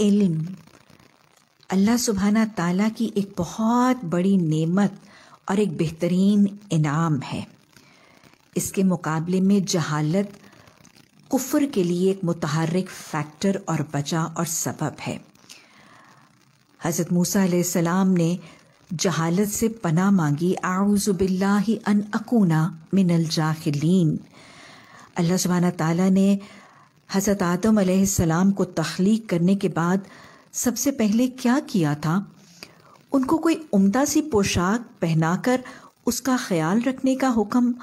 इल्म अल्लाह सुबहाना ताला की एक बहुत बड़ी नेमत और एक बेहतरीन इनाम है इसके मुकाबले में जहालत कुफर के लिए एक मतहरक फैक्टर और बचा और सबब है हज़रत मूसा सलाम ने जहालत से पना मांगी आउज़बिल्ला अन अकूना मिनल जाखिलीन अल्लाह सुबहाना ताला ने हज़रत आदम सलाम को तख्लीक करने के बाद सबसे पहले क्या किया था उनको कोई उम्दा सी पोशाक पहनाकर उसका ख्याल रखने का हुक्म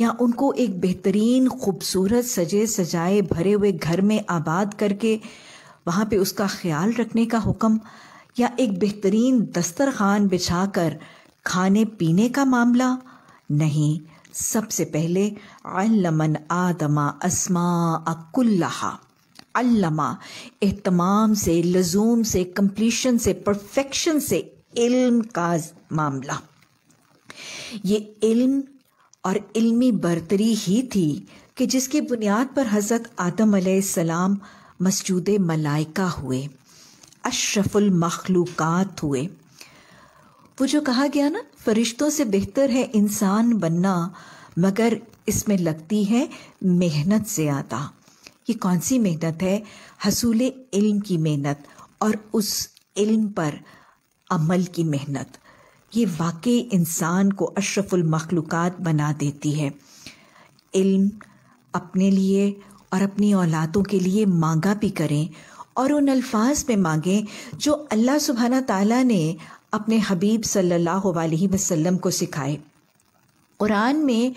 या उनको एक बेहतरीन खूबसूरत सजे सजाए भरे हुए घर में आबाद करके वहाँ पे उसका ख्याल रखने का हुक्म या एक बेहतरीन दस्तरखान बिछाकर खाने पीने का मामला नहीं सबसे पहले अल्लमन आदमा असमा अकुल्लहा अल्लमा एहतमाम से लजूम से कम्पलीशन से परफेक्शन से इल्म का मामला ये इल्म और इल्मी बर्तरी ही थी कि जिसकी बुनियाद पर हज़रत आदम सलाम मस्जूद मलाइका हुए अशरफुल मखलूक हुए वो जो कहा गया ना फरिश्तों से बेहतर है इंसान बनना मगर इसमें लगती है मेहनत से आता ये कौन सी मेहनत है हसूल इल्म की मेहनत और उस इल्म पर अमल की मेहनत ये वाकई इंसान को अशरफुल मखलूक़ात बना देती है इल्म अपने लिए और अपनी औलादों के लिए मांगा भी करें और उन अल्फाज में मांगें जो अल्लाह सुबहाना ताला ने अपने हबीब सल्लल्लाहु अलैहि वसल्लम को सिखाए कुरान में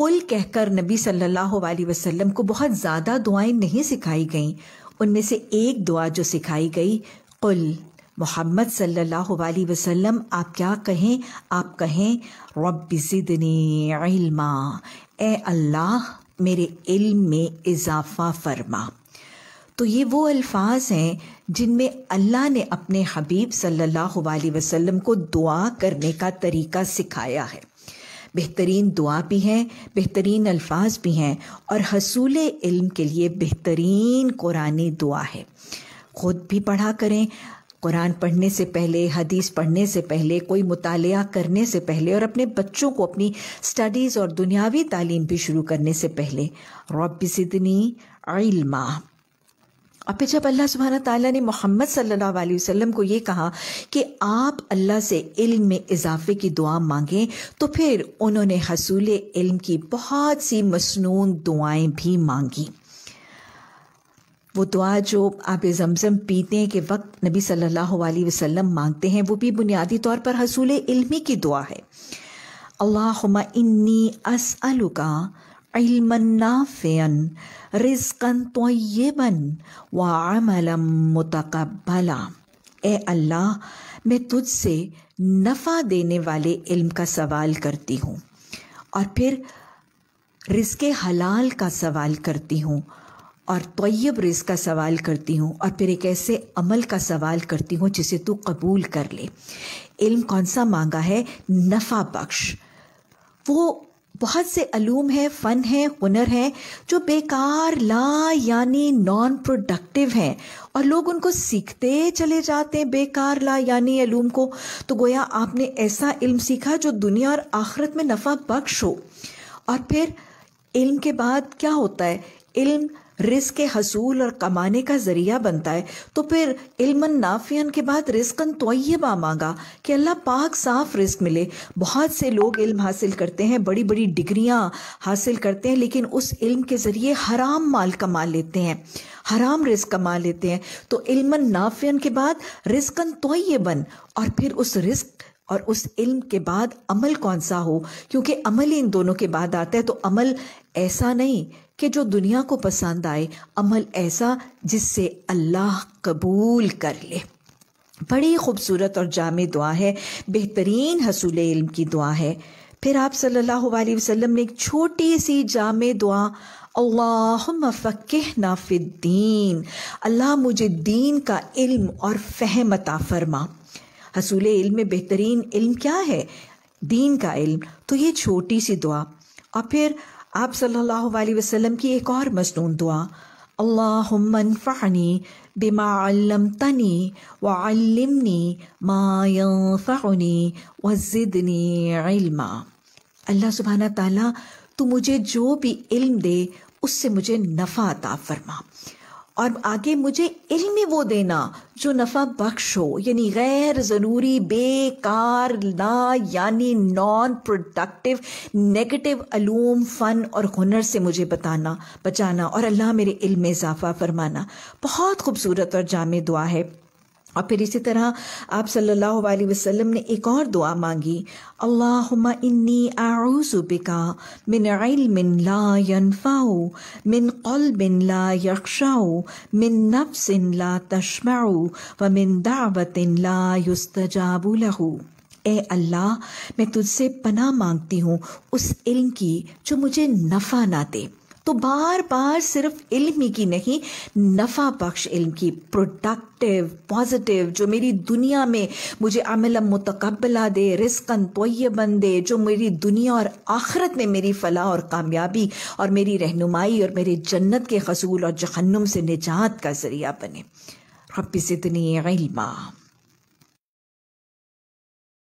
कुल कहकर नबी सल्लल्लाहु अलैहि वसल्लम को बहुत ज़्यादा दुआएं नहीं सिखाई गईं उनमें से एक दुआ जो सिखाई गई कुल मोहम्मद सल्लल्लाहु अलैहि वसल्लम आप क्या कहें आप कहें रब ज़िदनी इल्मा ए अल्लाह मेरे इल्म में इजाफ़ा फरमा तो ये वो अल्फाज हैं जिनमें अल्लाह ने अपने हबीब सल्लल्लाहु अलैहि वसल्लम को दुआ करने का तरीका सिखाया है बेहतरीन दुआ भी हैं बेहतरीन अल्फाज भी हैं और हसूल इल्म के लिए बेहतरीन कुरानी दुआ है ख़ुद भी पढ़ा करें कुरान पढ़ने से पहले हदीस पढ़ने से पहले कोई मुताल करने से पहले और अपने बच्चों को अपनी स्टडीज़ और दुनियावी तालीम भी शुरू करने से पहले रबनी सिदनी और फिर जब अल्लाह सुबहाना तला ने मोहम्मद सल्ला वसम को ये कहा कि आप अल्लाह से इल्म में इजाफे की दुआ मांगें तो फिर उन्होंने हसूल इल्म की बहुत सी मसनून दुआएं भी मांगी वो दुआ जो आप जमजम पीते के वक्त नबी सल्लल्लाहु अलैहि वसल्लम मांगते हैं वो भी बुनियादी तौर पर हसूल इल्मी की दुआ है अल्लाह इन्नी असअलुका علما نافعا रिस्कन तोयबन व अमलम मुतकबला ए अल्लाह मैं तुझसे नफ़ा देने वाले इल्म का सवाल करती हूँ और फिर रिस्क हलाल का सवाल करती हूँ और तोयब रिस्क का सवाल करती हूँ और फिर एक ऐसे अमल का सवाल करती हूँ जिसे तू कबूल कर ले इल्म कौन सा मांगा है नफ़ा बख्श वो बहुत से अलूम हैं फ़न हैं हुनर हैं जो बेकार ला यानी नॉन प्रोडक्टिव हैं और लोग उनको सीखते चले जाते हैं बेकार ला यानी अलूम को तो गोया आपने ऐसा इल्म सीखा जो दुनिया और आखरत में नफ़ा बख्श हो और फिर इल्म के बाद क्या होता है इल्म रिस्क हसूल और कमाने का ज़रिया बनता है तो फिर इल्मन नाफियन के बाद रिस्कन तोयबा मांगा कि अल्लाह पाक साफ रिस्क मिले बहुत से लोग इल्म हासिल करते हैं बड़ी बड़ी डिग्रियां हासिल करते हैं लेकिन उस इल्म के ज़रिए हराम माल कमा लेते हैं हराम रिस्क कमा लेते हैं तो इल्मन नाफियन के बाद रिस्कन बन और फिर उस रिस्क और उस इल्म के बाद अमल कौन सा हो क्योंकि अमल इन दोनों के बाद आता है तो अमल ऐसा नहीं कि जो दुनिया को पसंद आए अमल ऐसा जिससे अल्लाह कबूल कर ले बड़ी खूबसूरत और जाम दुआ है बेहतरीन हसूल इल्म की दुआ है फिर आप सल्लल्लाहु अलैहि वसल्लम ने एक छोटी सी जाम दुआ अल्लाह फ़क्ह नाफिद्दीन अल्लाह मुझे दीन का इल्म और फहमता फरमा हसूल इल्म में बेहतरीन इल्म क्या है दीन का इल्म तो ये छोटी सी दुआ और फिर आप सल्लल्लाहु अलैहि वसल्लम की एक और मजनून दुआ अल्लाहनी बिमा तनी वल्लमनी मायफ़नी वज़िदनी इल्मा अल्लाह सुबहाना ताला तू मुझे जो भी इल्म दे उससे मुझे नफ़ा अता फरमा और आगे मुझे इल्म वो देना जो नफ़ा बख्श हो यानी गैर ज़रूरी बेकार ना यानी नॉन प्रोडक्टिव नेगेटिव अलूम फ़न और हुनर से मुझे बताना बचाना और अल्लाह मेरे इल्म में इजाफ़ा फरमाना बहुत खूबसूरत और जाम दुआ है और फिर इसी तरह आप सल्लल्लाहु अलैहि वसल्लम ने एक और दुआ मांगी अल्लाहुम्मा इन्नी आऊज़ु बिका मिन इल्मिन ला यनफाउ मिन कल्बिन ला यखशाउ मिन नफ्सिन ला तशमाउ व मिन दावतिन ला युस्तजाबु लहू ए अल्लाह मैं तुझसे पनाह मांगती हूँ उस इल्म की जो मुझे नफ़ा ना दे तो बार बार सिर्फ इल्म ही की नहीं नफ़ा बख्श इल्म की प्रोडक्टिव पॉजिटिव जो मेरी दुनिया में मुझे अमल मुतकबला दे रिस्कन तोयबन दे जो मेरी दुनिया और आखरत में मेरी फलाह और कामयाबी और मेरी रहनुमाई और मेरे जन्नत के हसूल और जहन्नुम से निजात का ज़रिया बने रब सिदनी इल्मा